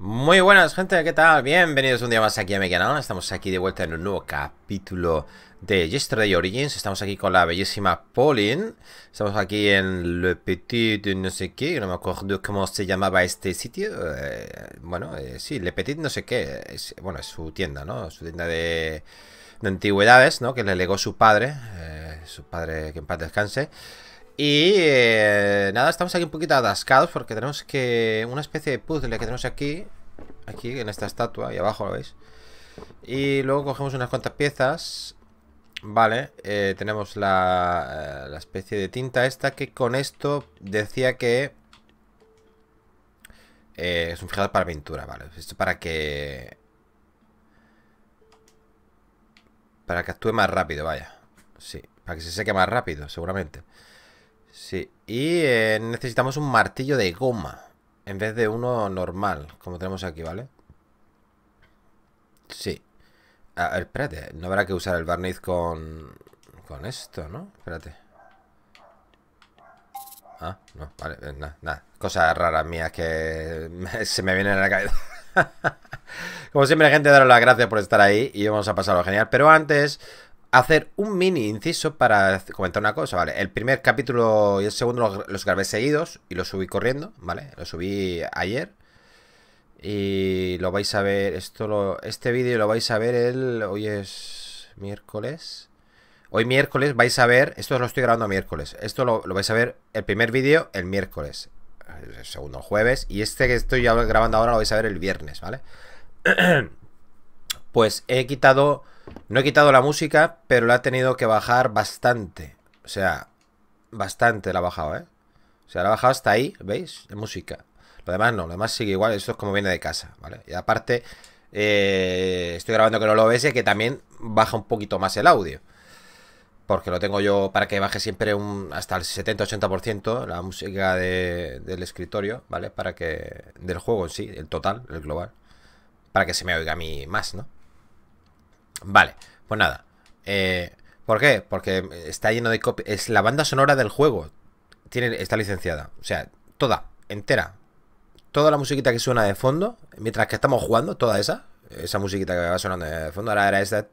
Muy buenas gente, ¿qué tal? Bienvenidos un día más aquí a mi canal Estamos aquí de vuelta en un nuevo capítulo de Yesterday Origins Estamos aquí con la bellísima Pauline Estamos aquí en Le Petit no sé qué No me acuerdo cómo se llamaba este sitio eh, Bueno, eh, sí, Le Petit no sé qué Bueno, es su tienda, ¿no? Su tienda de, antigüedades, ¿no? Que le legó su padre eh, Su padre que en paz descanse y eh, nada, estamos aquí un poquito atascados porque tenemos que... Una especie de puzzle que tenemos aquí. Aquí, en esta estatua, y abajo, ¿lo veis? Y luego cogemos unas cuantas piezas. Vale, eh, tenemos la, eh, la especie de tinta esta que con esto decía que es un fijador para pintura, vale. Esto para que... Para que actúe más rápido, vaya. Sí, para que se seque más rápido, seguramente. Sí, y eh, necesitamos un martillo de goma en vez de uno normal, como tenemos aquí, ¿vale? Sí. A ver, espérate, no habrá que usar el barniz con, con esto, ¿no? Espérate. Ah, no, vale, eh, nada, nada. Cosas raras mías que se me vienen a la cabeza. Como siempre, gente, daros las gracias por estar ahí y vamos a pasarlo genial. Pero antes, hacer un mini inciso para comentar una cosa, ¿vale? El primer capítulo y el segundo los, grabé seguidos y los subí corriendo, ¿vale? Lo subí ayer. Y lo vais a ver, esto este vídeo lo vais a ver el... Hoy es miércoles. Hoy miércoles vais a ver, esto lo estoy grabando miércoles, esto lo, lo vais a ver el primer vídeo el miércoles, el segundo jueves, y este que estoy grabando ahora lo vais a ver el viernes, ¿vale? pues he quitado no he quitado la música, pero la he tenido que bajar bastante. O sea, bastante la ha bajado, ¿eh? O sea, la he bajado hasta ahí, ¿veis? De música. Lo demás no, lo demás sigue igual, esto es como viene de casa, ¿vale? Y aparte, eh, estoy grabando que no lo veis y que también baja un poquito más el audio. Porque lo tengo yo para que baje siempre un, hasta el 70-80% la música del escritorio, ¿vale? Para que. del juego en sí, el total, el global. Para que se me oiga a mí más, ¿no? Vale, pues nada. Eh, ¿Por qué? Porque está lleno de copias Es la banda sonora del juego. Tiene, está licenciada. O sea, toda, entera. Toda la musiquita que suena de fondo, mientras que estamos jugando, toda esa, esa musiquita que va sonando de fondo, ahora era esa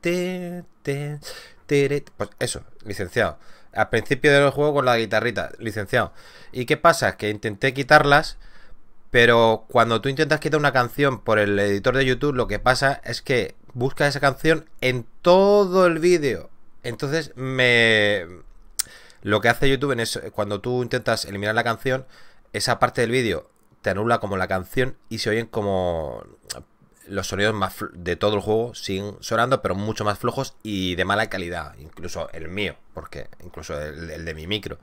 Pues eso, licenciado. Al principio del juego con la guitarrita, licenciado. ¿Y qué pasa? Que intenté quitarlas pero cuando tú intentas quitar una canción por el editor de YouTube, lo que pasa es que busca esa canción en todo el vídeo. Entonces me... Lo que hace YouTube es cuando tú intentas eliminar la canción, esa parte del vídeo te anula como la canción y se oyen como los sonidos más de todo el juego siguen sonando, pero mucho más flojos y de mala calidad, incluso el mío, porque incluso el de mi micro.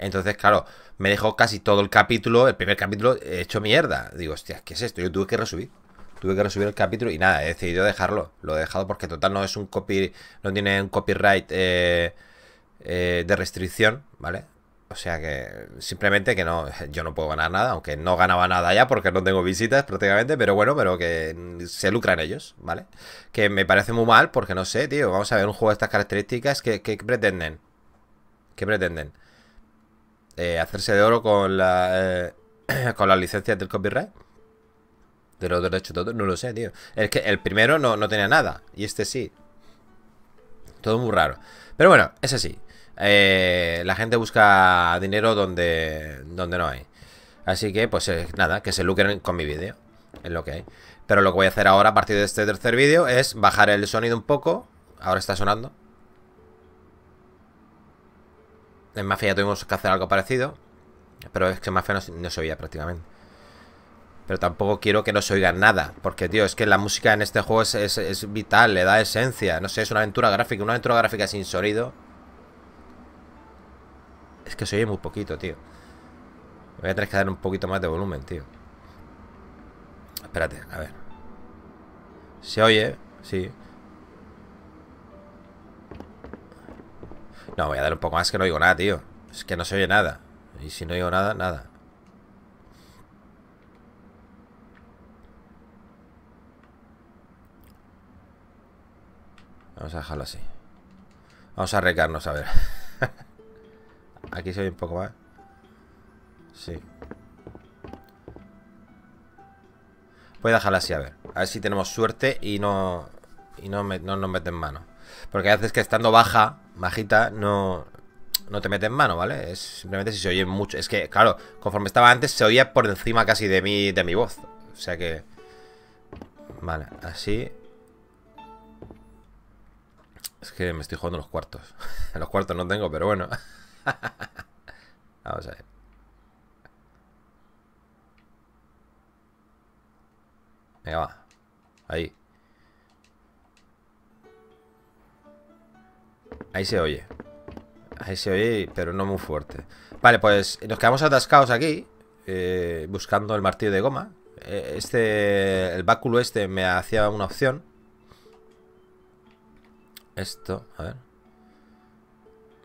Entonces, claro, me dejó casi todo el capítulo, el primer capítulo, hecho mierda. Digo, hostia, ¿qué es esto? Yo tuve que resubir. Tuve que resubir el capítulo y nada, he decidido dejarlo. Lo he dejado porque total no es un copy. No tiene un copyright eh, eh, de restricción, ¿vale? O sea que simplemente que no, yo no puedo ganar nada, aunque no ganaba nada ya porque no tengo visitas prácticamente, pero bueno, pero que se lucran ellos, ¿vale? Que me parece muy mal porque no sé, tío, vamos a ver un juego de estas características, qué pretenden? ¿Qué pretenden? Eh, hacerse de oro con, la, eh, licencia con las licencias del copyright. De los derechos de no lo sé, tío. Es que el primero no, no tenía nada. Y este sí. Todo muy raro. Pero bueno, es así. Eh, la gente busca dinero donde, donde no hay. Así que, pues nada, que se lucren con mi vídeo. Es lo que hay. Pero lo que voy a hacer ahora a partir de este tercer vídeo es bajar el sonido un poco. Ahora está sonando. En Mafia ya tuvimos que hacer algo parecido. Pero es que Mafia no, se oía prácticamente. Pero tampoco quiero que no se oiga nada. Porque, tío, es que la música en este juego es, es, vital, le da esencia. No sé, es una aventura gráfica. Una aventura gráfica sin sonido. Es que se oye muy poquito, tío. Voy a tener que dar un poquito más de volumen, tío. Espérate, a ver. Se oye, sí. No, voy a dar un poco más que no digo nada, tío. Es que no se oye nada. Y si no digo nada, nada. Vamos a dejarlo así. Vamos a recarnos, a ver. Aquí se oye un poco más. Sí. Voy a dejarlo así, a ver. A ver si tenemos suerte y no. Y no, no nos meten mano. Porque a veces que estando baja majita, no, no te mete en mano, ¿vale? Es simplemente si se oye mucho. Es que, claro, conforme estaba antes, se oía por encima casi de mi, de mi voz. O sea que... Vale, así... Es que me estoy jugando los cuartos. los cuartos no tengo, pero bueno. Vamos a ver. Venga, va. Ahí. Ahí se oye. Ahí se oye, pero no muy fuerte. Vale, pues nos quedamos atascados aquí. Eh, buscando el martillo de goma. Eh, este. El báculo este me hacía una opción. Esto, a ver.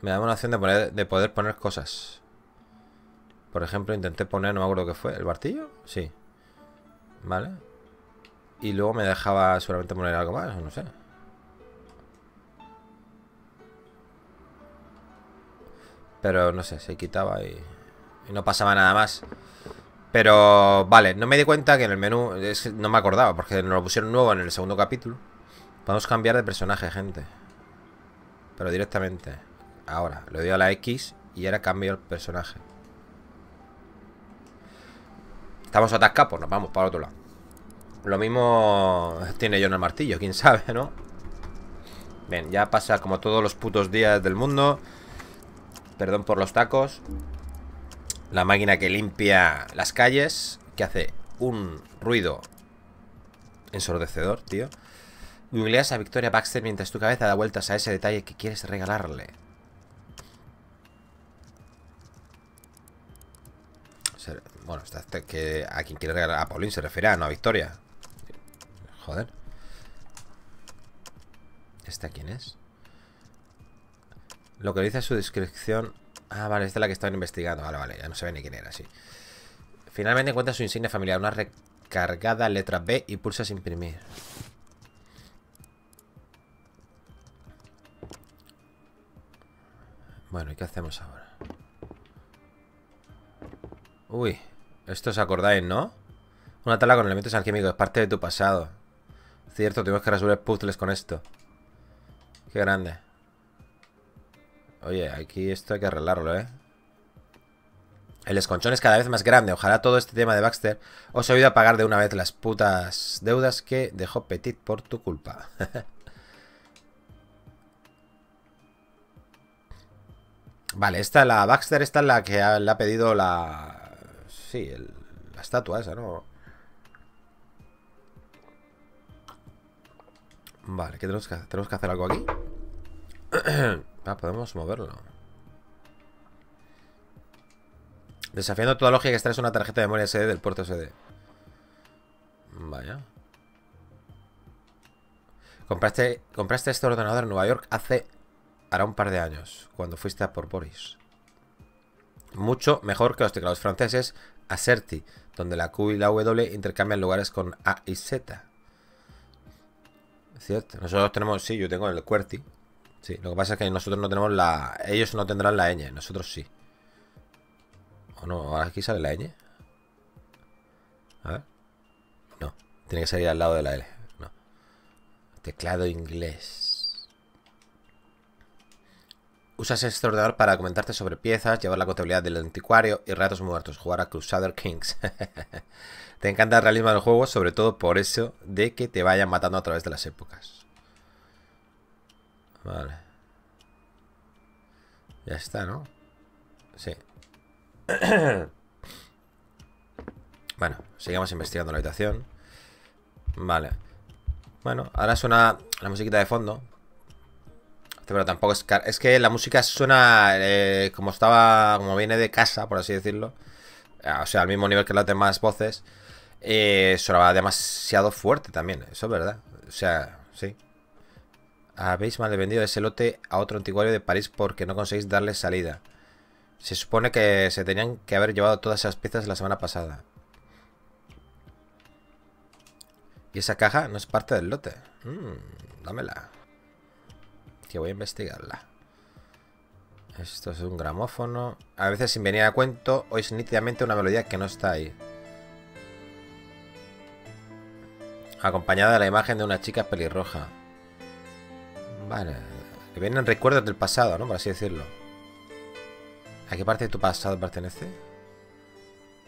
Me daba una opción de, poder poner cosas. Por ejemplo, intenté poner, no me acuerdo qué fue. ¿El martillo? Sí. Vale. Y luego me dejaba seguramente poner algo más, no sé. Pero no sé, se quitaba y, no pasaba nada más. Pero vale, no me di cuenta que en el menú... no me acordaba porque nos lo pusieron nuevo en el segundo capítulo. Podemos cambiar de personaje, gente. Pero directamente. Ahora, le doy a la X y ahora cambio el personaje. Estamos atascados, pues nos vamos para otro lado. Lo mismo tiene yo el martillo, quién sabe, ¿no? Bien, ya pasa como todos los putos días del mundo. Perdón por los tacos. La máquina que limpia las calles. Que hace un ruido ensordecedor, tío. Googleas a Victoria Baxter mientras tu cabeza da vueltas a ese detalle que quieres regalarle. Bueno, este que a quien quiere regalar a Pauline se refiere, no a Victoria. Joder. ¿Esta quién es? Lo que dice su descripción... Ah, vale, esta es la que estaban investigando. Vale, vale, ya no se ve ni quién era, sí. Finalmente encuentra su insignia familiar, una recargada letra B y pulsas imprimir. Bueno, ¿y qué hacemos ahora? Uy, esto os acordáis, ¿no? Una tala con elementos alquímicos, es parte de tu pasado. Cierto, tenemos que resolver puzzles con esto. Qué grande. Oye, aquí esto hay que arreglarlo, ¿eh? El esconchón es cada vez más grande. Ojalá todo este tema de Baxter os oído a pagar de una vez las putas deudas que dejó Petit por tu culpa. vale, esta es la Baxter, esta es la que le ha pedido la... Sí, la estatua esa, ¿no? Vale, ¿qué tenemos que hacer? ¿Tenemos que hacer algo aquí? Ah, podemos moverlo. Desafiando toda lógica que es una tarjeta de memoria SD del puerto SD. Vaya. Compraste, compraste este ordenador en Nueva York hace... Hará un par de años, cuando fuiste a por Boris. Mucho mejor que los teclados franceses Acerti, donde la Q y la W intercambian lugares con A y Z. ¿Cierto? Nosotros tenemos, sí, yo tengo el QWERTY, Sí, lo que pasa es que nosotros no tenemos la... Ellos no tendrán la ñ, nosotros sí. ¿O no? ¿Ahora aquí sale la ñ? A ver. No, tiene que salir al lado de la L. No. Teclado inglés. Usas este ordenador para comentarte sobre piezas, llevar la contabilidad del anticuario y ratos muertos, jugar a Crusader Kings. te encanta el realismo del juego, sobre todo por eso de que te vayan matando a través de las épocas. Vale. Ya está, ¿no? Sí. bueno, sigamos investigando la habitación. Vale. Bueno, ahora suena la musiquita de fondo. Pero tampoco es... Es que la música suena eh, como estaba... Como viene de casa, por así decirlo. Eh, o sea, al mismo nivel que las demás voces. Eh, demasiado fuerte también. Eso es verdad. O sea, sí. Habéis mal vendido ese lote a otro antiguario de París porque no conseguís darle salida. Se supone que se tenían que haber llevado todas esas piezas la semana pasada. Y esa caja no es parte del lote. Mm, dámela. Que voy a investigarla. Esto es un gramófono. A veces sin venir a cuento, o es nítidamente una melodía que no está ahí. Acompañada de la imagen de una chica pelirroja. Vale. Que vienen recuerdos del pasado, ¿no? Por así decirlo. ¿A qué parte de tu pasado pertenece?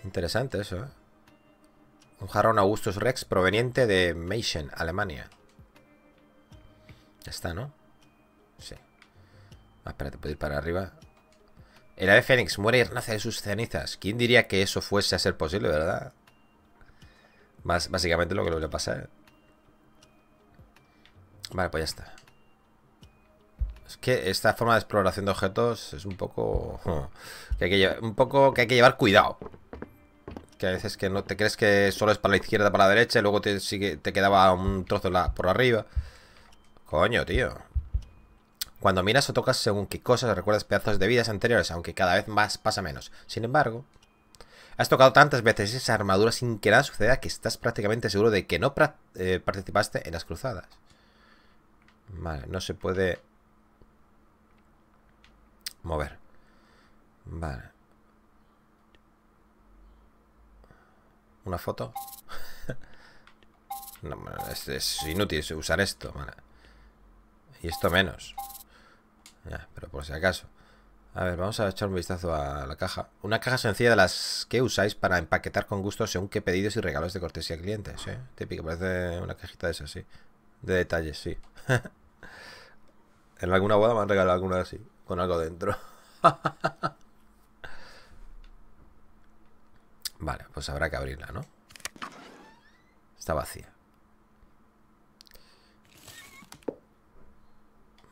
Interesante eso, ¿eh? Un jarrón Augustus Rex proveniente de Meissen, Alemania. Ya está, ¿no? Sí. Ah, espérate, puedo ir para arriba. El ave fénix muere y renace de sus cenizas. ¿Quién diría que eso fuese a ser posible, verdad? Más, básicamente lo que le pasa. ¿eh? Vale, pues ya está. Es que esta forma de exploración de objetos es un poco... Que hay que un poco que hay que llevar cuidado. Que a veces que no te crees que solo es para la izquierda, para la derecha, y luego te, te quedaba un trozo por arriba. Coño, tío. Cuando miras o tocas según qué cosas recuerdas pedazos de vidas anteriores, aunque cada vez más pasa menos. Sin embargo, has tocado tantas veces esa armadura sin que nada suceda que estás prácticamente seguro de que no eh, participaste en las cruzadas. Vale, no se puede mover. Vale. ¿Una foto? no, es, inútil usar esto. Vale. Y esto menos. pero por si acaso. A ver, vamos a echar un vistazo a la caja. Una caja sencilla de las que usáis para empaquetar con gusto según que pedidos y regalos de cortesía clientes. Típico, parece una cajita de esas, sí. De detalles, sí. en alguna boda me han regalado alguna así con algo dentro. vale, pues habrá que abrirla, ¿no? Está vacía.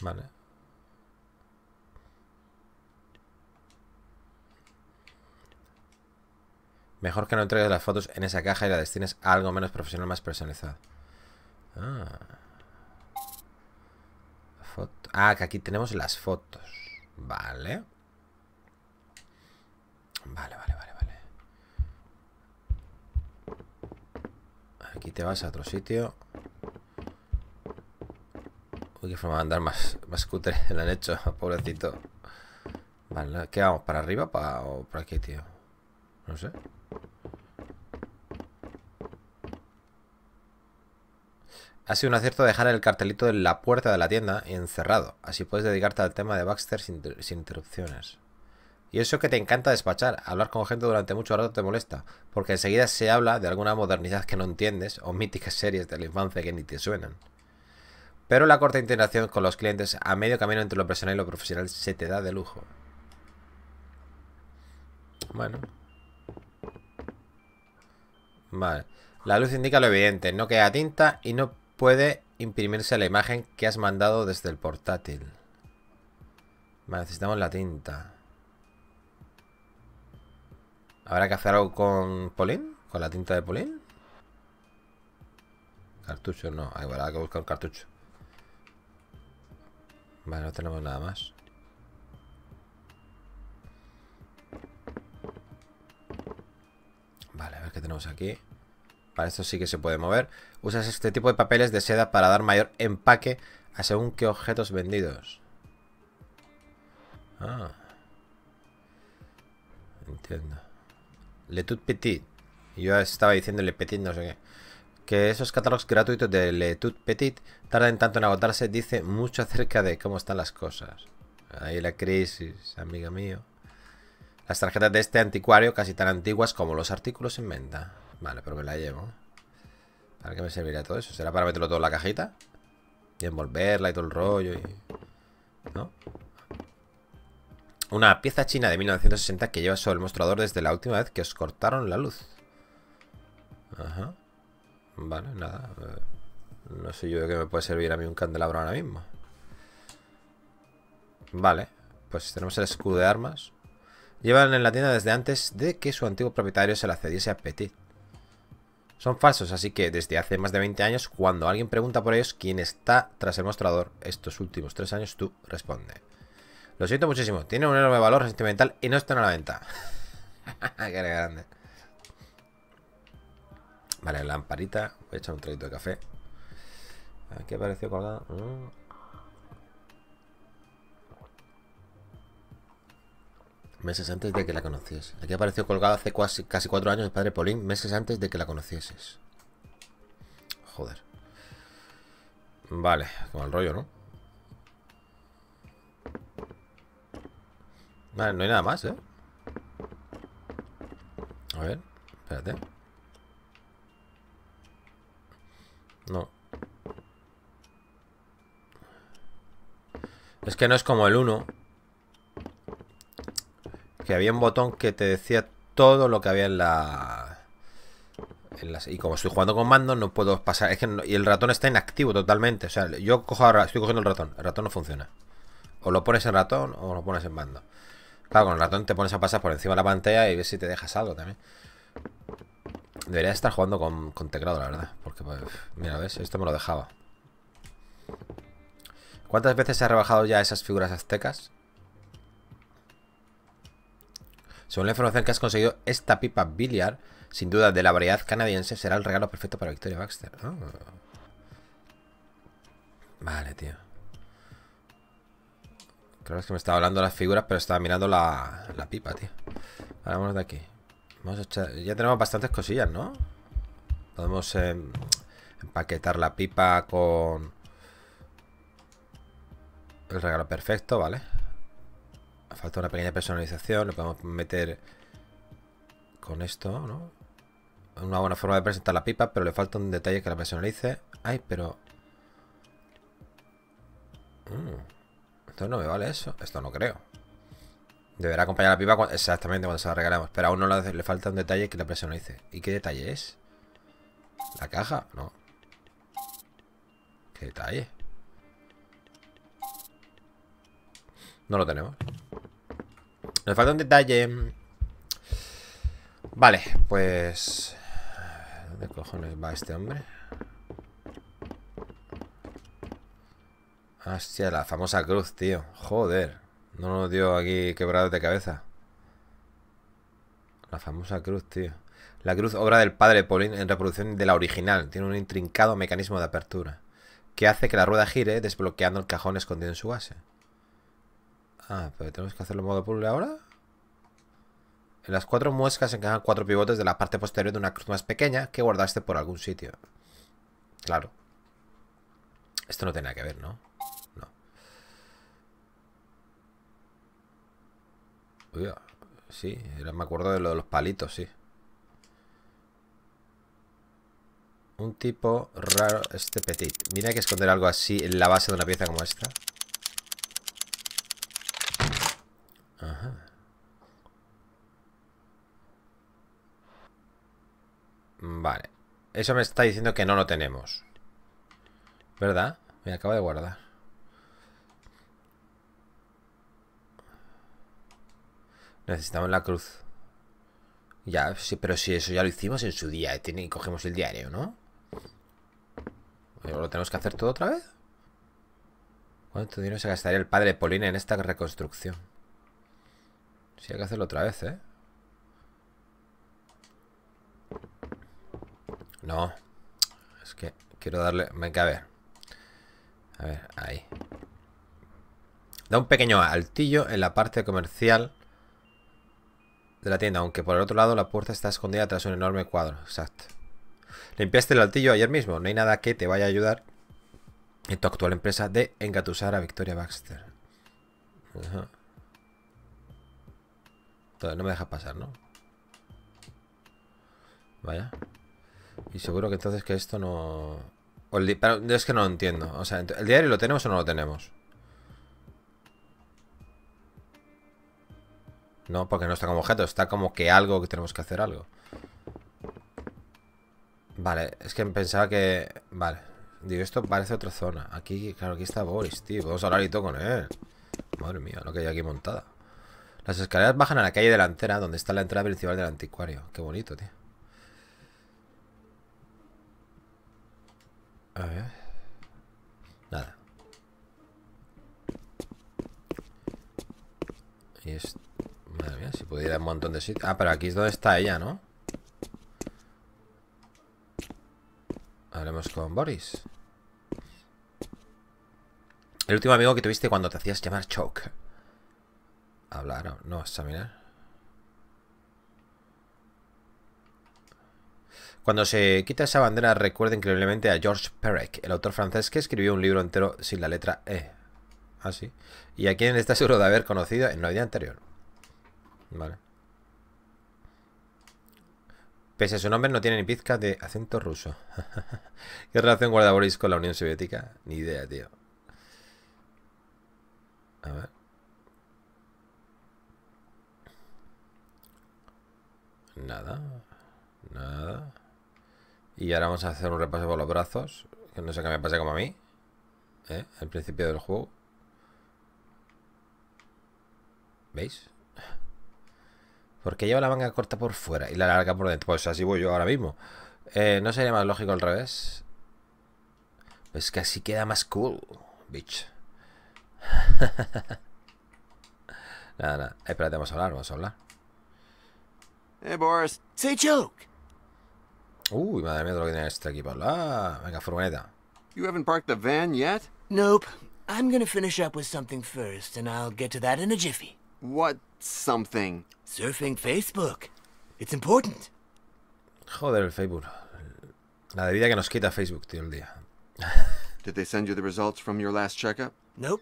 Vale. Mejor que no entregues las fotos en esa caja y la destines a algo menos profesional, más personalizado. ah, ah que aquí tenemos las fotos. Vale. Vale, vale, vale, vale. Aquí te vas a otro sitio. Uy, qué forma de andar más, más cutre le han hecho, pobrecito. Vale, ¿qué vamos? ¿Para arriba para, o por aquí, tío? No sé. Ha sido un acierto dejar el cartelito en la puerta de la tienda encerrado. Así puedes dedicarte al tema de Baxter sin, interrupciones. Y eso que te encanta despachar, hablar con gente durante mucho rato te molesta, porque enseguida se habla de alguna modernidad que no entiendes o míticas series de la infancia que ni te suenan. Pero la corta interacción con los clientes a medio camino entre lo personal y lo profesional se te da de lujo. Bueno. Vale. La luz indica lo evidente, no queda tinta y no puede imprimirse la imagen que has mandado desde el portátil. necesitamos la tinta. ¿Habrá que hacer algo con Polín? ¿Con la tinta de Polín? Cartucho, no. Ahí hay que buscar un cartucho. Vale, no tenemos nada más. Vale, a ver qué tenemos aquí para esto sí que se puede mover, usas este tipo de papeles de seda para dar mayor empaque a según qué objetos vendidos. Ah. Entiendo. Le Tout Petit. Yo estaba diciendo Le Petit no sé qué. Que esos catálogos gratuitos de Le Tout Petit tardan tanto en agotarse, dice mucho acerca de cómo están las cosas. Ahí la crisis, amiga mío. Las tarjetas de este anticuario, casi tan antiguas como los artículos en venta. Vale, pero me la llevo. ¿Para qué me servirá todo eso? ¿Será para meterlo todo en la cajita? Y envolverla y todo el rollo y... ¿No? Una pieza china de 1960 que lleva sobre el mostrador desde la última vez que os cortaron la luz. Ajá. Vale, nada. Eh, no sé yo de qué me puede servir a mí un candelabro ahora mismo. Vale. Pues tenemos el escudo de armas. Llevan en la tienda desde antes de que su antiguo propietario se la cediese a Petit. Son falsos, así que desde hace más de 20 años, cuando alguien pregunta por ellos quién está tras el mostrador estos últimos 3 años, tú responde. Lo siento muchísimo, tiene un enorme valor sentimental y no está en la venta. Qué grande. Vale, lamparita. Voy a echar un traguito de café. qué apareció colgado. Mm. meses antes de que la conocieses Aquí apareció colgado hace casi, casi cuatro años el padre Paulín, meses antes de que la conocieses. Joder. Vale, con el rollo, ¿no? Vale, no hay nada más, ¿eh? A ver, espérate. No. Es que no es como el 1, que había un botón que te decía todo lo que había en la... y como estoy jugando con mando, no puedo pasar. y el ratón está inactivo totalmente. O sea, yo cojo estoy cogiendo el ratón. El ratón no funciona. O lo pones en ratón o lo pones en mando. Claro, con el ratón te pones a pasar por encima de la pantalla y ves si te dejas algo también. Debería estar jugando con, con teclado, la verdad. Porque, pues, mira, ¿ves? Esto me lo dejaba. ¿Cuántas veces se ha rebajado ya esas figuras aztecas? Según la información que has conseguido, esta pipa billiard, sin duda de la variedad canadiense, será el regalo perfecto para Victoria Baxter. Vale, tío. Creo que me estaba hablando las figuras, pero estaba mirando la, pipa, tío. Ahora vamos de aquí. Ya tenemos bastantes cosillas, ¿no? Podemos em, empaquetar la pipa con... El regalo perfecto, ¿vale? vale falta una pequeña personalización, lo podemos meter con esto, ¿no? Una buena forma de presentar la pipa, pero le falta un detalle que la personalice. Ay, pero... Mm, esto no me vale eso. Esto no creo. Deberá acompañar la pipa exactamente cuando se la regalamos. Pero aún no le falta un detalle que la personalice. ¿Y qué detalle es? ¿La caja? No. ¿Qué detalle? No lo tenemos. Nos falta un detalle. Vale, pues... ¿Dónde cojones va este hombre? Hostia, la famosa cruz, tío. Joder. No nos dio aquí quebrado de cabeza. La famosa cruz, tío. La cruz, obra del padre Paulín en reproducción de la original. Tiene un intrincado mecanismo de apertura. Que hace que la rueda gire desbloqueando el cajón escondido en su base. Ah, pero tenemos que hacerlo en modo puzzle ahora. En las cuatro muescas se encajan cuatro pivotes de la parte posterior de una cruz más pequeña que guardaste por algún sitio. Claro. Esto no tenía que ver, ¿no? No. sí, me acuerdo de lo de los palitos, sí. Un tipo raro, este petit. Mira hay que esconder algo así en la base de una pieza como esta. Vale. Eso me está diciendo que no lo tenemos. ¿Verdad? Me acabo de guardar. Necesitamos la cruz. Ya, sí, pero si eso ya lo hicimos en su día. y eh, cogemos el diario, ¿no? ¿Lo tenemos que hacer todo otra vez? ¿Cuánto dinero se gastaría el padre Polina en esta reconstrucción? Si hay que hacerlo otra vez, ¿eh? No. Es que quiero darle... me a A ver, ahí. Da un pequeño altillo en la parte comercial de la tienda, aunque por el otro lado la puerta está escondida tras un enorme cuadro. Exacto. Limpiaste el altillo ayer mismo. No hay nada que te vaya a ayudar en tu actual empresa de engatusar a Victoria Baxter. Ajá no me deja pasar, ¿no? Vaya. Y seguro que entonces que esto no... es que no lo entiendo. O sea, ¿el diario lo tenemos o no lo tenemos? No, porque no está como objeto. Está como que algo que tenemos que hacer algo. Vale, es que pensaba que... Vale. Digo, esto parece otra zona. Aquí, claro, aquí está Boris, tío. a hablar con él. Madre mía, lo que hay aquí montada. Las escaleras bajan a la calle delantera, donde está la entrada principal del anticuario. Qué bonito, tío. A ver. Nada. Y es... Madre mía, si pudiera un montón de sitios. Ah, pero aquí es donde está ella, ¿no? Hablemos con Boris. El último amigo que tuviste cuando te hacías llamar Choke. Hablar, no, examinar. Cuando se quita esa bandera, recuerda increíblemente a George Perec, el autor francés que escribió un libro entero sin la letra E. Así. Ah, sí? y a quien está seguro de haber conocido en la vida anterior. Vale. Pese a su nombre, no tiene ni pizca de acento ruso. ¿Qué relación guarda Boris con la Unión Soviética? Ni idea, tío. A ver. Nada. Nada. Y ahora vamos a hacer un repaso por los brazos. Que no sé qué me pase como a mí. ¿Eh? Al principio del juego. ¿Veis? Porque lleva la manga corta por fuera y la larga por dentro. Pues así voy yo ahora mismo. Eh, ¿No sería más lógico al revés? Pues que así queda más cool, bitch. nada, nada. Espérate, vamos a hablar, vamos a hablar. Hey, Boris. Say joke. Uy, madre mía, lo que tiene este equipo. La venga, furgoneta. You haven't parked the van yet? Nope. I'm gonna finish up with something first, and I'll get to that in a jiffy. What something? Surfing Facebook. It's important. Joder, el Facebook. La vida que nos quita Facebook, tío, el día. Did they send you the results from your last checkup? Nope.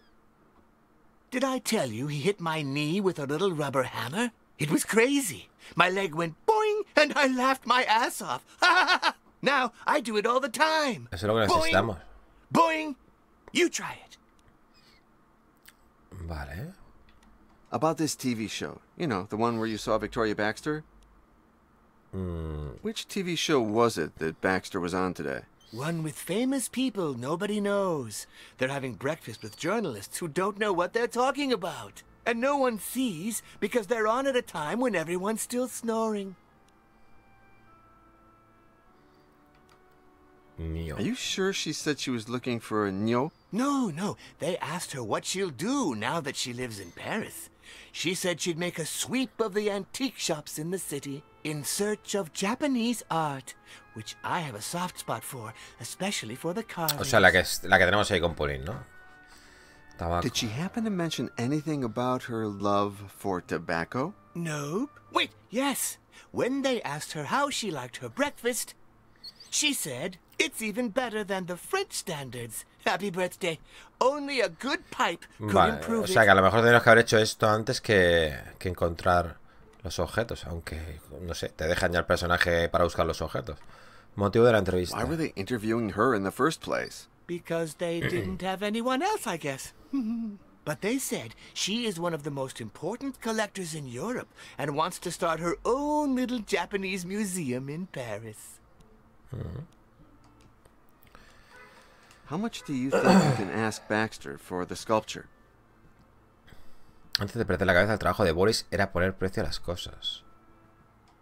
Did I tell you he hit my knee with a little rubber hammer? It was crazy. My leg went boing, and I laughed my ass off. now I do it all the time. Eso es lo que necesitamos. Boing, boing. You try it. Vale. About this TV show, you know, the one where you saw Victoria Baxter? Mm. Which TV show was it that Baxter was on today? One with famous people nobody knows. They're having breakfast with journalists who don't know what they're talking about. And no one sees because they're on at a time when everyone's still snoring. Neo. Are you sure she said she was looking for a Neo? No, no. They asked her what she'll do now that she lives in Paris. She said she'd make a sweep of the antique shops in the city in search of Japanese art, which I have a soft spot for, especially for the carvings. O sea, la que, la que tenemos ahí con Pauline, ¿no? Did she happen to mention anything about her love for tobacco? Nope. Wait, yes. When they asked her how she liked her breakfast, she said, It's even better than the French standards. Happy birthday. Only a good pipe could vale, improve o sea que a lo mejor tenemos que haber hecho esto antes que, que encontrar los objetos, aunque, no sé, te dejan ya el personaje para buscar los objetos. Motivo de la entrevista. Why were they interviewing her in the first place? Because they didn't have anyone else, I guess. but they said she is one of the most important collectors in Europe and wants to start her own little Japanese museum in Paris. Mm-hmm. How much do you think you can ask Baxter for the sculpture? Antes de perder la cabeza, el trabajo de Boris era poner precio a las cosas.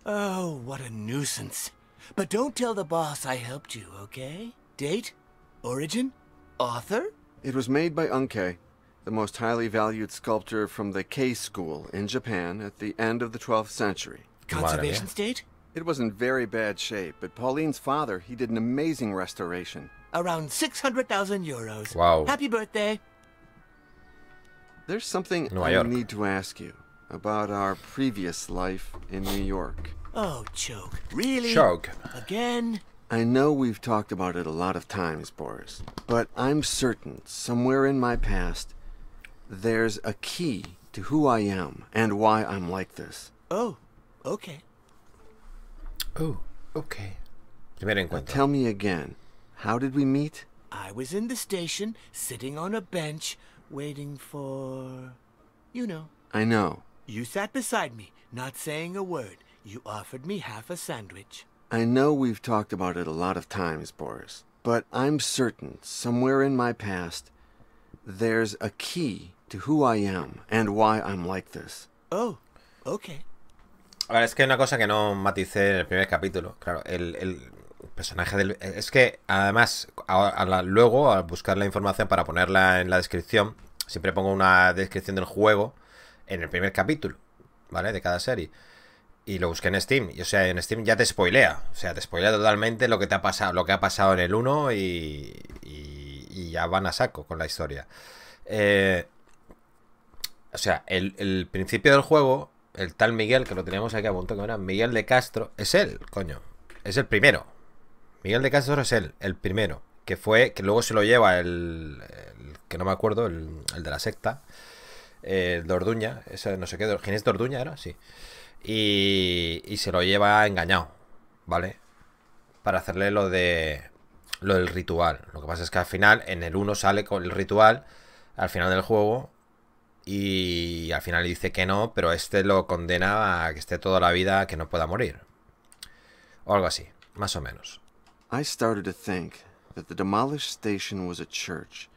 Oh, what a nuisance. But don't tell the boss I helped you, okay? Date? Origin? Author? It was made by Unke, the most highly valued sculptor from the K school in Japan at the end of the 12th century. Conservation state? It was in very bad shape, but Pauline's father, he did an amazing restoration. Around 600,000 euros. Wow. Happy birthday. There's something I need to ask you about our previous life in New York. Oh, choke. Really? Choke. Again? I know we've talked about it a lot of times, Boris, but I'm certain somewhere in my past there's a key to who I am and why I'm like this. Oh, okay. Oh, okay. Tell me again, how did we meet? I was in the station, sitting on a bench, waiting for. you know. I know. You sat beside me, not saying a word. You offered me half a sandwich. I know we've talked about it a lot of times, Boris, but I'm certain somewhere in my past there's a key to who I am and why I'm like this. Oh, okay. A es que hay una cosa que no maticé en el primer capítulo. Claro, el, personaje del. Es que además, a, luego, al buscar la información para ponerla en la descripción, siempre pongo una descripción del juego en el primer capítulo, ¿vale? De cada serie y lo busqué en Steam. Y o sea, en Steam ya te spoilea. O sea, te spoilea totalmente lo que te ha pasado, lo que ha pasado en el 1 y, ya van a saco con la historia. Eh, o sea, el, principio del juego, el tal Miguel, que lo teníamos aquí a punto que era Miguel de Castro, es él, coño. Es el primero. Miguel de Castro es él, el primero. Que fue, que luego se lo lleva el, que no me acuerdo, el, de la secta, eh, el de Orduña, no sé qué, Ginés de Orduña era, sí y, se lo lleva engañado, ¿vale? Para hacerle lo de lo del ritual. Lo que pasa es que al final, en el 1 sale con el ritual, al final del juego, y al final dice que no, pero este lo condena a que esté toda la vida, que no pueda morir. O algo así, más o menos. I started to think that the demolished station was a church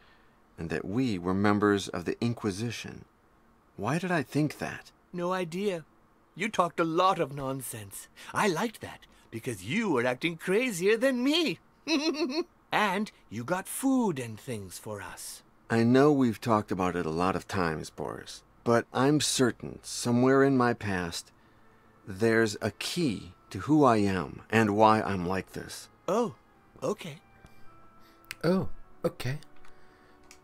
and that we were members of the Inquisition. Why did I think No idea. You talked a lot of nonsense. I liked that because you were acting crazier than me. and you got food and things for us. I know we've talked about it a lot of times, Boris, but I'm certain somewhere in my past there's a key to who I am and why I'm like this. Oh, okay. Oh, okay.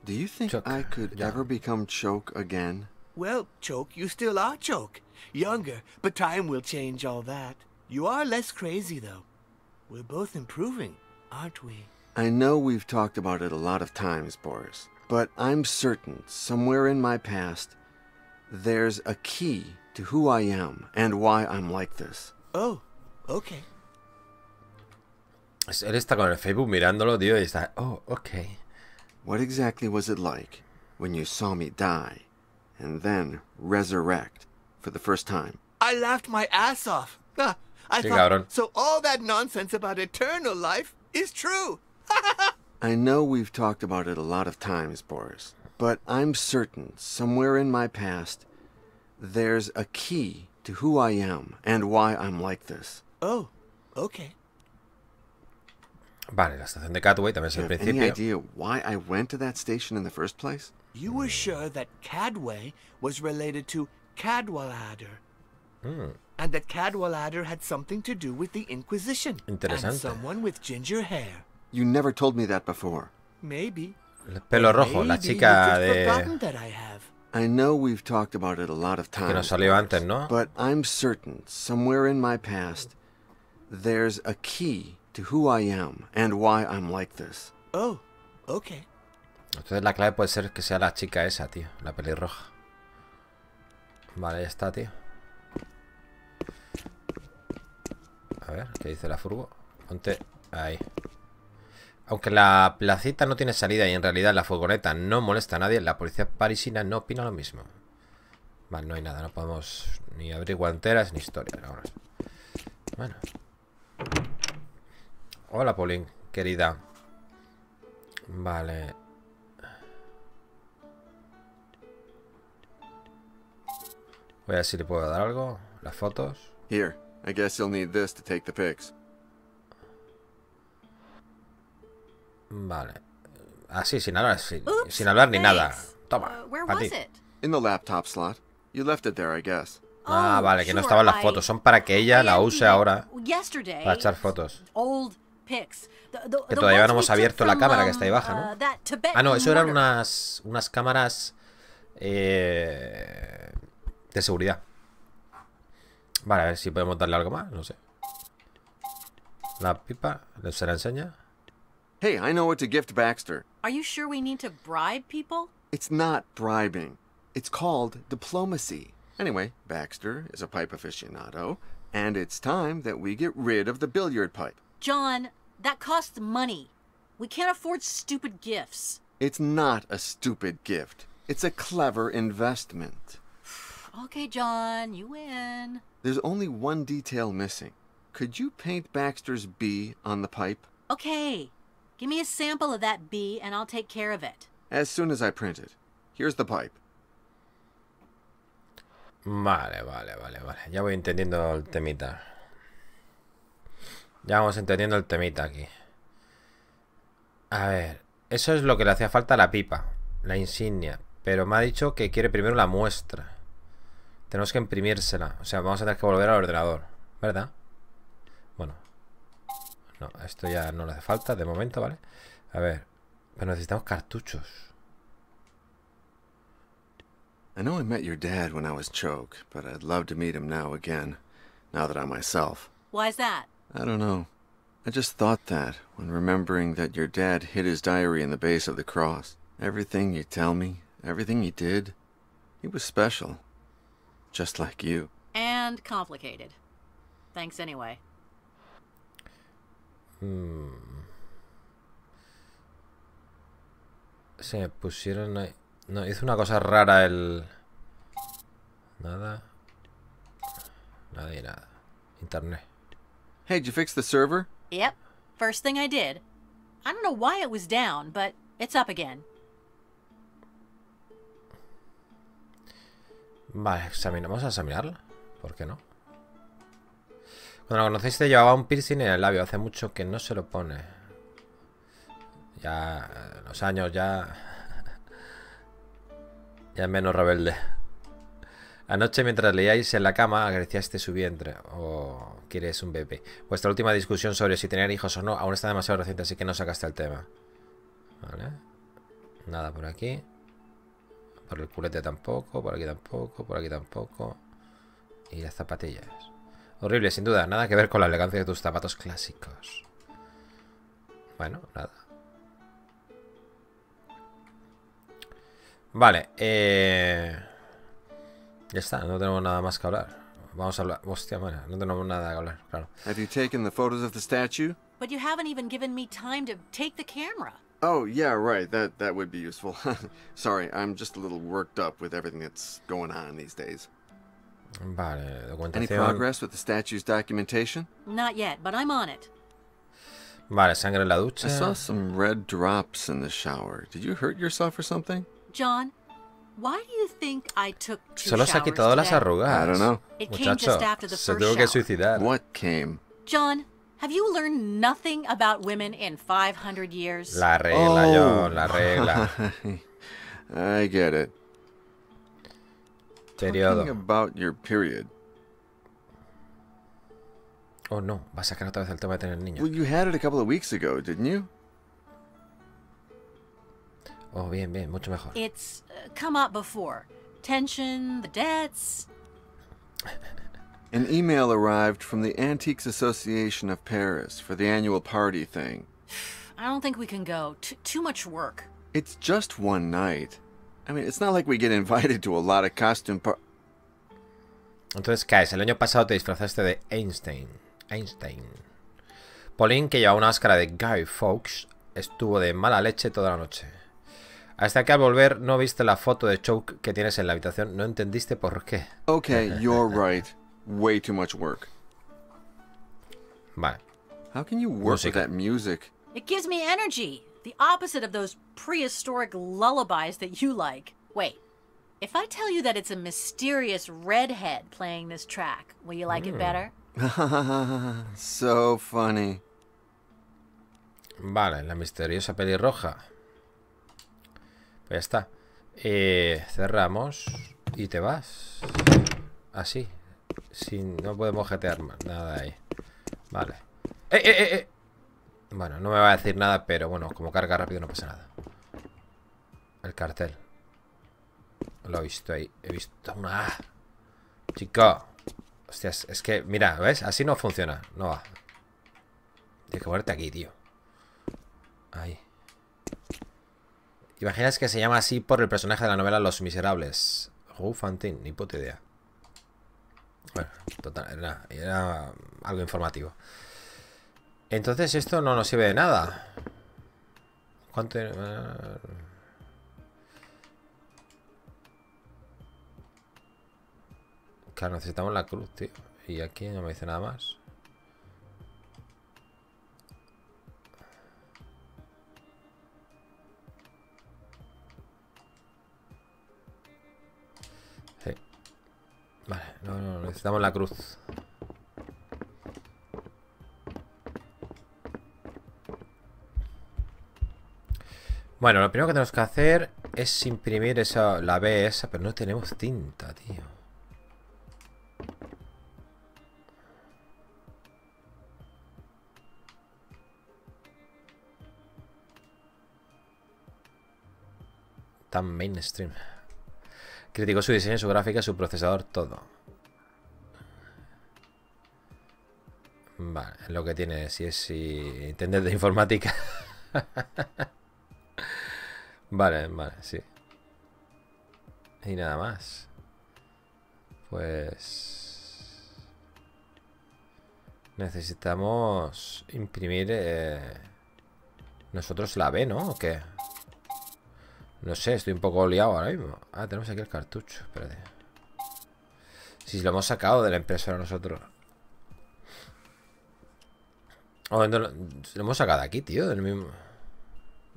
Do you think Choke. I could yeah. ever become Choke again? Well, Choke, you still are Choke younger, but time will change all that. You are less crazy, though. We're both improving, aren't we? I know we've talked about it a lot of times, Boris, but I'm certain somewhere in my past there's a key to who I am and why I'm like this. Oh, okay. Él está con el Facebook mirándolo, tío, y está, oh, okay. What exactly was it like when you saw me die and then resurrect for the first time. I laughed my ass off. Ah, I thought, so all that nonsense about eternal life is true. I know we've talked about it a lot of times, Boris, but I'm certain somewhere in my past there's a key to who I am and why I'm like this. Oh, okay. Vale, la estación de Catway también es el principio. Any idea why I went to that station in the first place? You were sure that Cadway was related to Cadwallader. Mm. And that Cadwallader had something to do with the Inquisition. And someone with ginger hair. You never told me that before. Maybe. El pelo rojo, la chica de... I know we've talked about it a lot of times. Que nos salió antes, ¿no? But I'm certain somewhere in my past there's a key to who I am and why I'm like this. Oh, okay. Entonces la clave puede ser que sea la chica esa, tío, la pelirroja. Vale, ya está, tío. A ver, ¿qué dice la furgo? Ponte ahí. Aunque la placita no tiene salida y en realidad la furgoneta no molesta a nadie, la policía parisina no opina lo mismo. Vale, no hay nada, no podemos ni abrir guanteras ni historias ahora. Bueno. Hola, Pauline, querida. Vale. Voy a ver si le puedo dar algo. Las fotos. Here, I guess Vale. Así, ah, sin hablar, sin, hablar ni nada. Toma, Ah, vale, que no estaban las fotos. Son para que ella la use ahora para echar fotos. que todavía no hemos abierto la cámara que um, está ahí baja, ¿no? Uh, ah, no, eso eran unas, unas cámaras... Eh, de seguridad. Vale, a ver si podemos darle algo más, no sé. La pipa, se la enseña. Hey, I know what to gift Baxter. Are you sure we need to bribe people? It's not bribing. It's called diplomacy. Anyway, Baxter is a pipe aficionado, and it's time that we get rid of the billiard pipe. John, that costs money. We can't afford stupid gifts. It's not a stupid gift. It's a clever investment. Okay, John, you win. There's only one detail missing. Could you paint Baxter's B on the pipe? Okay. Give me a sample of that B and I'll take care of it. As soon as I print it. Here's the pipe. Vale, vale, vale, vale. Ya voy entendiendo el temita. Ya vamos entendiendo el temita aquí. A ver, eso es lo que le hacía falta a la pipa, la insignia. Pero me ha dicho que quiere primero la muestra. Tenemos que imprimírsela. O sea, vamos a tener que volver al ordenador. ¿Verdad? Bueno. No, esto ya no le hace falta de momento, ¿vale? A ver. Pero necesitamos cartuchos. I know I met your dad when I was choke, but I'd love to meet him now again, now that I'm myself. is that? I don't know. I just thought that when remembering that your dad hid his diary in the base of the cross. Everything you tell me, everything he did, he was special. Just like you. And complicated. Thanks anyway. Hmm. Se me pusieron ahí. No, hizo una cosa rara el... Nada. Nada y nada. Internet. Hey, did you fix the server? Yep. First thing I did. I don't know why it was down, but it's up again. Vale, examinamos a examinarla. ¿Por qué no? Cuando la conociste llevaba un piercing en el labio. Hace mucho que no se lo pone. Ya... Los años ya... ya es menos rebelde. Anoche mientras leíais en la cama este su vientre. O quieres un bebé. Vuestra última discusión sobre si tener hijos o no aún está demasiado reciente, así que no sacaste el tema. Vale. Nada por aquí. Por el culete tampoco, por aquí tampoco, por aquí tampoco. Y las zapatillas. Horrible, sin duda. Nada que ver con la elegancia de tus zapatos clásicos. Bueno, nada. Vale, eh... Ya está, no tenemos nada más que hablar. Vamos a hablar. Hostia, bueno, no tenemos nada que hablar, claro. ¿Has tomado las fotos de la estatua? Pero no me dado tiempo tomar Oh, yeah, right. That that would be useful. Sorry, I'm just a little worked up with everything that's going on these days. Vale, Any progress with the statue's documentation? Not yet, but I'm on it. Vale, sangre en la ducha. I saw some red drops in the shower. Did you hurt yourself or something? John, why do you think I took two Solo se ha quitado las arrugas. I don't know. It Muchacho, came just after the se first tuvo What came? John, have you learned nothing about women in 500 years? La regla, oh. yo, la regla. I get it. Periodo. Talking about your period. Oh no, va a sacar otra vez el tema de tener niños. Well, you had it a couple of weeks ago, didn't you? Oh, bien, bien, mucho mejor. It's uh, come up before. Tension, the debts. An email arrived from the Antiques Association of Paris for the annual party thing. I don't think we can go. T too much work. It's just one night. I mean, it's not like we get invited to a lot of costume par Entonces, Caes, el año pasado te disfrazaste de Einstein. Einstein. Pauline, que llevaba una máscara de Guy Fawkes, estuvo de mala leche toda la noche. Hasta que al volver no viste la foto de Choke que tienes en la habitación, no entendiste por qué. Okay, you're right way too much work. Bye. How can you work with that music? It gives me energy. The opposite of those prehistoric lullabies that you like. Wait, if I tell you that it's a mysterious redhead playing this track, will you like mm. it hmm. better? so funny. Vale, la misteriosa pelirroja. Pues ya está. Eh, cerramos y te vas. Así. Si No podemos jetear nada ahí. Vale. Eh, ¡Eh, eh, eh! Bueno, no me va a decir nada, pero bueno, como carga rápido no pasa nada. El cartel. Lo he visto ahí. He visto una... Chico. Hostias, es que... Mira, ¿ves? Así no funciona. No va. Tienes que ponerte aquí, tío. Ahí. Imaginas que se llama así por el personaje de la novela Los Miserables. Rufantin, ni puta idea. Bueno, total, era, era algo informativo. Entonces esto no nos sirve de nada. ¿Cuánto? Claro, necesitamos la cruz, tío. Y aquí no me dice nada más. Vale, no, no, necesitamos la cruz. Bueno, lo primero que tenemos que hacer es imprimir esa, la B esa, pero no tenemos tinta, tío. Tan mainstream. Criticó su diseño, su gráfica, su procesador, todo. Vale, lo que tiene, si es si intendente de informática. vale, vale, sí. Y nada más. Pues... Necesitamos imprimir eh, nosotros la B, ¿no? ¿O qué? No sé, estoy un poco liado ahora mismo. Ah, tenemos aquí el cartucho. Espérate. Si lo hemos sacado de la impresora nosotros. Oh, lo hemos sacado aquí, tío, del mismo.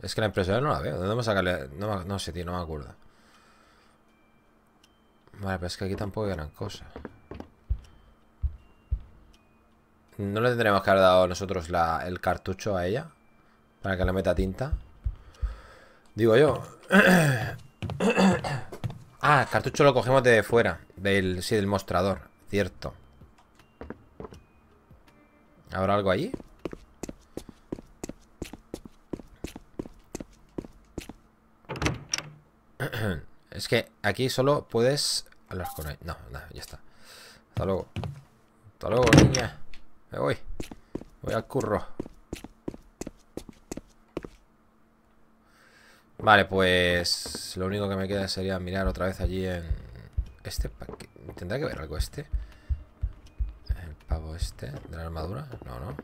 Es que la impresora no la veo. ¿Dónde hemos sacado? No, sé, tío, no me acuerdo. Vale, pero es que aquí tampoco hay gran cosa. ¿No le tendremos que haber dado nosotros el cartucho a ella? Para que le meta tinta. Digo yo. Ah, el cartucho lo cogemos de fuera. Del, sí, del mostrador. Cierto. ¿Habrá algo allí? Es que aquí solo puedes hablar con No, nada, no, ya está. Hasta luego. Hasta luego, niña. Me voy. Voy al curro. Vale, pues lo único que me queda sería mirar otra vez allí en... Este paquete... ¿Tendrá que ver algo este? El pavo este de la armadura. No, no.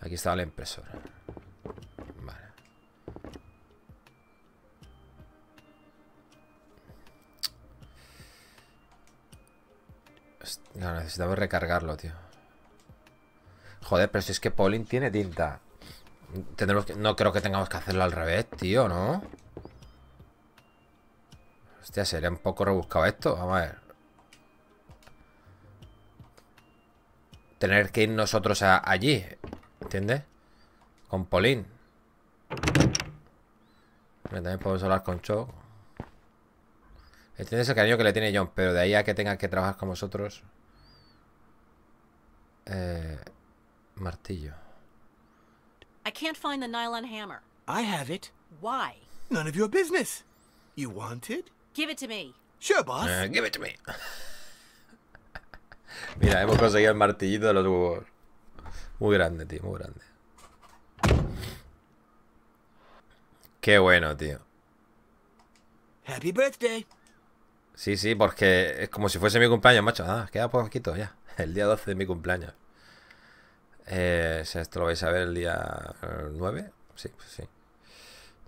Aquí estaba la impresora. Vale. No, necesitamos recargarlo, tío. Joder, pero si es que Pauline tiene tinta. No creo que tengamos que hacerlo al revés, tío, ¿no? Hostia, sería un poco rebuscado esto. Vamos a ver. Tener que ir nosotros allí. ¿Entiendes? Con Polín. también podemos hablar con Cho. Entiendes el cariño que le tiene John, pero de ahí a que tenga que trabajar con vosotros. Eh, martillo. I can't find the nylon hammer. I have it. Why? None of your business. You want it? Give it to me. Sure, boss. Eh, give it to me. Mira, hemos conseguido el martillito de los huevos. Muy grande, tío, muy grande. Qué bueno, tío. Happy birthday. Sí, sí, porque es como si fuese mi cumpleaños, macho. Ah, queda poquito ya. El día 12 de mi cumpleaños. Eh, esto lo vais a ver el día 9. Eh, sí, pues sí.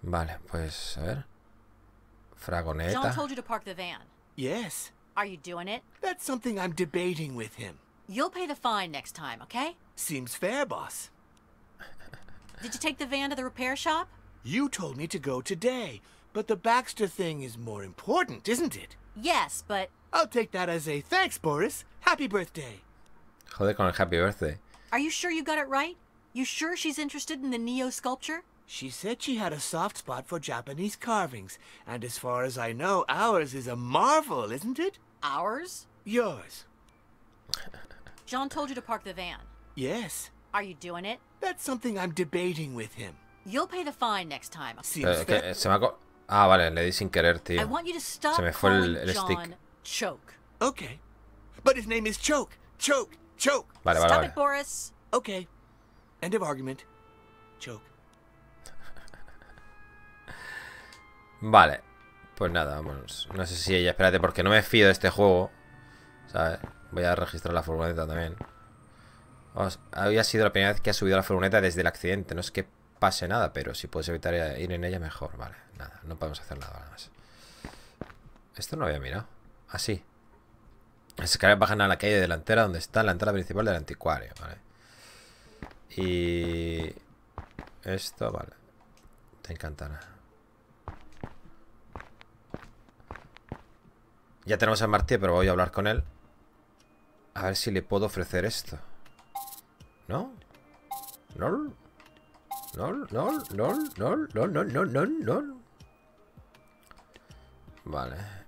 Vale, pues a ver. Fragoneta. told you to park the van. Yes. Are you doing it? That's something I'm debating with him. You'll pay the fine next time, okay? Seems fair, boss. Did you take the van to the repair shop? You told me to go today, but the Baxter thing is more important, isn't it? Yes, but... I'll take that as a thanks, Boris. Happy birthday. Joder con el happy birthday. Are you sure you got it right? You sure she's interested in the Neo sculpture? She said she had a soft spot for Japanese carvings, and as far as I know, ours is a marvel, isn't it? Ours? Yours. John told you to park the van. Yes. Are you doing it? That's something I'm debating with him. You'll pay the fine next time. Eh, eh, se me ah, vale, le di sin querer, tío. I want you to stop calling John stick. Choke. Okay. But his name is Choke. Choke. Choke. Vale, vale, vale. Okay. argument. Choke. vale. Pues nada, vamos. No sé si ella... Espérate, porque no me fío de este juego. ¿Sabes? Voy a registrar la furgoneta también. había sido la primera vez que ha subido la furgoneta desde el accidente. No es que pase nada, pero si puedes evitar ir en ella, mejor. Vale, nada. No podemos hacer nada más. Esto no había mirado. Así. Ah, se escaleras bajan a la calle delantera donde está la entrada principal del anticuario, ¿vale? Y... Esto, vale. Te encantará. Ya tenemos a Martí, pero voy a hablar con él. A ver si le puedo ofrecer esto. ¿No? ¿No? ¿No? ¿No? ¿No? ¿No? ¿No? ¿No? ¿No? ¿No? ¿No? Vale.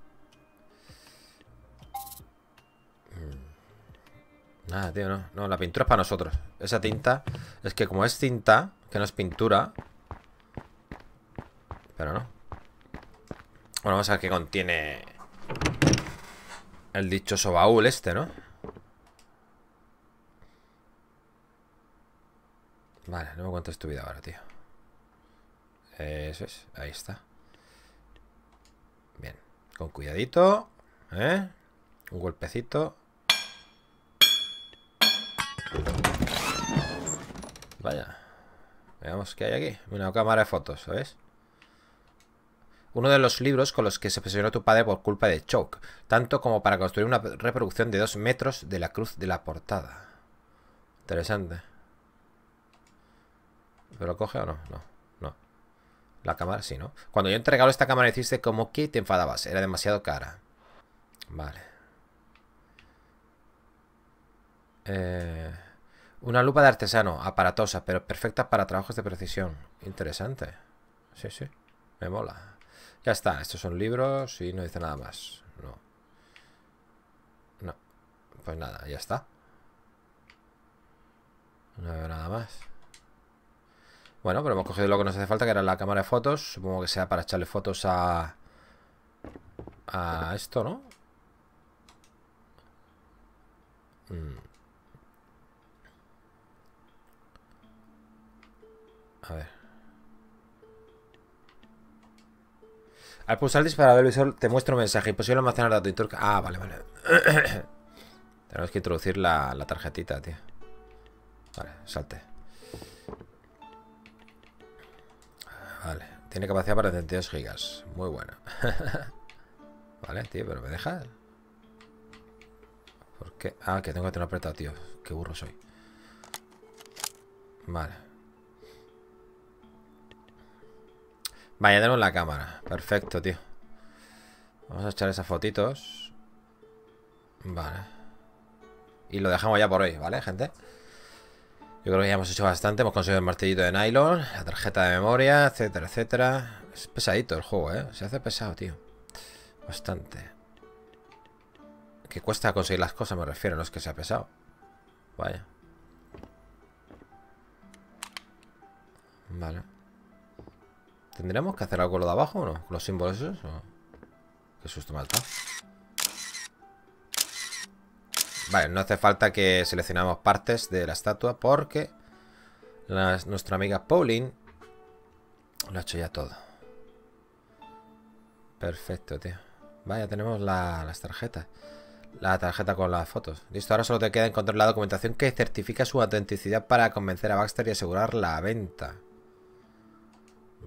Nada, tío, no. No, la pintura es para nosotros. Esa tinta. Es que como es tinta, que no es pintura. Pero no. Bueno, vamos a ver qué contiene. El dichoso baúl este, ¿no? Vale, no me cuentes tu vida ahora, tío. Eso es, ahí está. Bien, con cuidadito, ¿eh? Un golpecito. Vaya. Veamos qué hay aquí. Una cámara de fotos, ¿sabes? Uno de los libros con los que se presionó tu padre por culpa de Choke, tanto como para construir una reproducción de dos metros de la cruz de la portada. Interesante. ¿Pero coge o no? No, no. La cámara sí, ¿no? Cuando yo entregaba esta cámara hiciste como que te enfadabas. Era demasiado cara. Vale. Eh... Una lupa de artesano, aparatosa, pero perfecta para trabajos de precisión. Interesante. Sí, sí, me mola. Ya está, estos son libros y no dice nada más. No. No. Pues nada, ya está. No veo nada más. Bueno, pero hemos cogido lo que nos hace falta, que era la cámara de fotos. Supongo que sea para echarle fotos a... A esto, ¿no? Mmm A ver. Al pulsar el disparador visor te muestro un mensaje. Imposible almacenar datos y Twitter Ah, vale, vale. Tenemos que introducir la, tarjetita, tío. Vale, salte. Vale. Tiene capacidad para 32 gigas. Muy buena. vale, tío, pero ¿me deja ¿Por qué? Ah, que tengo que tener apretado, tío. Qué burro soy. Vale. Vaya, tenemos la cámara. Perfecto, tío. Vamos a echar esas fotitos. Vale. Y lo dejamos ya por hoy, ¿vale, gente? Yo creo que ya hemos hecho bastante. Hemos conseguido el martillito de nylon, la tarjeta de memoria, etcétera, etcétera. Es pesadito el juego, ¿eh? Se hace pesado, tío. Bastante. Que cuesta conseguir las cosas, me refiero. No es que sea pesado. Vaya. Vale. ¿Tendremos que hacer algo con lo de abajo o no? los símbolos esos? Qué susto malta Vale, no hace falta que seleccionamos partes de la estatua porque nuestra amiga Pauline lo ha hecho ya todo. Perfecto, tío. Vaya, tenemos las tarjetas. La tarjeta con las fotos. Listo, ahora solo te queda encontrar la documentación que certifica su autenticidad para convencer a Baxter y asegurar la venta.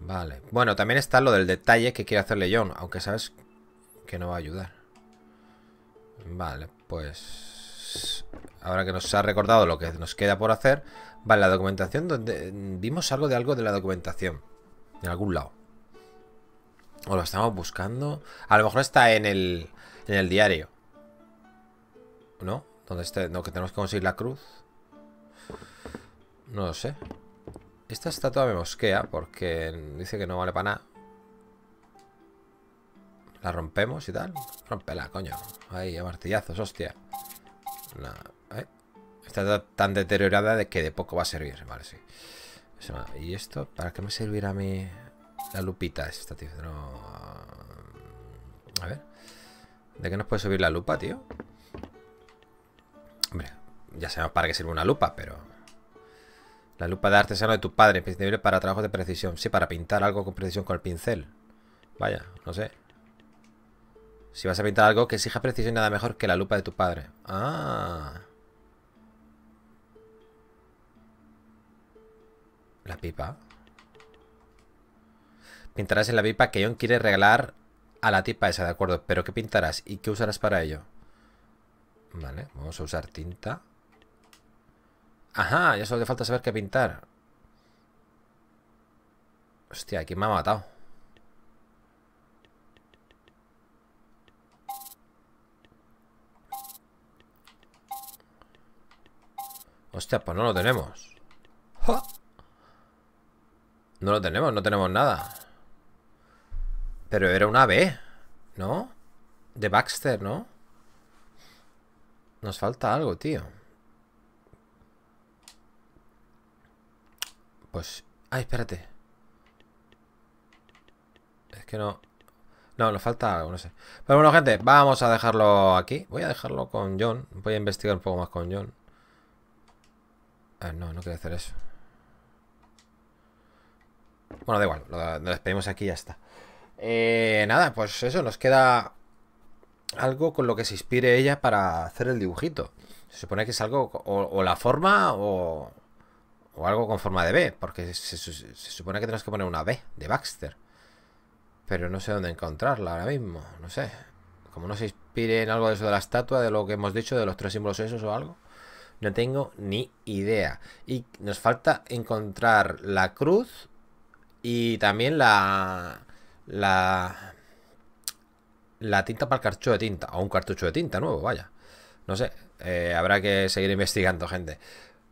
Vale. Bueno, también está lo del detalle que quiere hacerle John, aunque sabes que no va a ayudar. Vale, pues... Ahora que nos ha recordado lo que nos queda por hacer... Vale, la documentación donde... Vimos algo de algo de la documentación. En algún lado. O lo estamos buscando. A lo mejor está en el, en el diario. ¿No? Donde esté, no, que tenemos que conseguir la cruz. No lo sé. Esta estatua me mosquea porque dice que no vale para nada. ¿La rompemos y tal? Rompela, coño. Ahí, a martillazos, hostia. Eh. Está tan deteriorada de que de poco va a servir. Vale, sí. ¿Y esto? ¿Para qué me servirá a mí la lupita esta, tío? A ver. ¿De qué nos puede subir la lupa, tío? Hombre, ya sabemos para qué sirve una lupa, pero... La lupa de artesano de tu padre, imprescindible para trabajos de precisión. Sí, para pintar algo con precisión con el pincel. Vaya, no sé. Si vas a pintar algo que exija precisión, nada mejor que la lupa de tu padre. Ah. La pipa. Pintarás en la pipa que John quiere regalar a la tipa esa, de acuerdo. Pero ¿qué pintarás y qué usarás para ello? Vale, vamos a usar tinta. Ajá, ya solo te falta saber qué pintar. Hostia, ¿quién me ha matado? Hostia, pues no lo tenemos. No lo tenemos, no tenemos nada. Pero era una B, ¿no? De Baxter, ¿no? Nos falta algo, tío. Pues... ¡Ay, espérate! Es que no... No, nos falta algo, no sé. Pero bueno, gente, vamos a dejarlo aquí. Voy a dejarlo con John. Voy a investigar un poco más con John. Ah, no, no quiero hacer eso. Bueno, da igual. Lo, despedimos aquí y ya está. Eh, nada, pues eso, nos queda algo con lo que se inspire ella para hacer el dibujito. Se supone que es algo, o la forma, o, o algo con forma de B, porque se, supone que tenemos que poner una B de Baxter. Pero no sé dónde encontrarla ahora mismo, no sé. Como no se inspire en algo de eso de la estatua, de lo que hemos dicho, de los tres símbolos esos o algo. No tengo ni idea. Y nos falta encontrar la cruz y también la... La... La tinta para el cartucho de tinta. O un cartucho de tinta nuevo, vaya. No sé. Eh, habrá que seguir investigando, gente.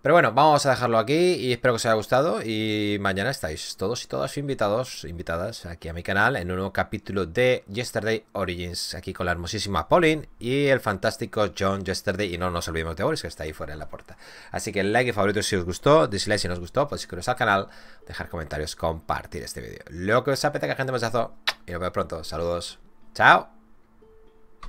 Pero bueno, vamos a dejarlo aquí y espero que os haya gustado y mañana estáis todos y todas invitados, invitadas aquí a mi canal en un nuevo capítulo de Yesterday Origins, aquí con la hermosísima Pauline y el fantástico John Yesterday y no nos olvidemos de Boris que está ahí fuera en la puerta. Así que like y favorito si os gustó, dislike si no os gustó, pues suscribiros al canal, dejar comentarios, compartir este vídeo. Lo que os apetezca gente, besazo y nos vemos pronto. Saludos, chao.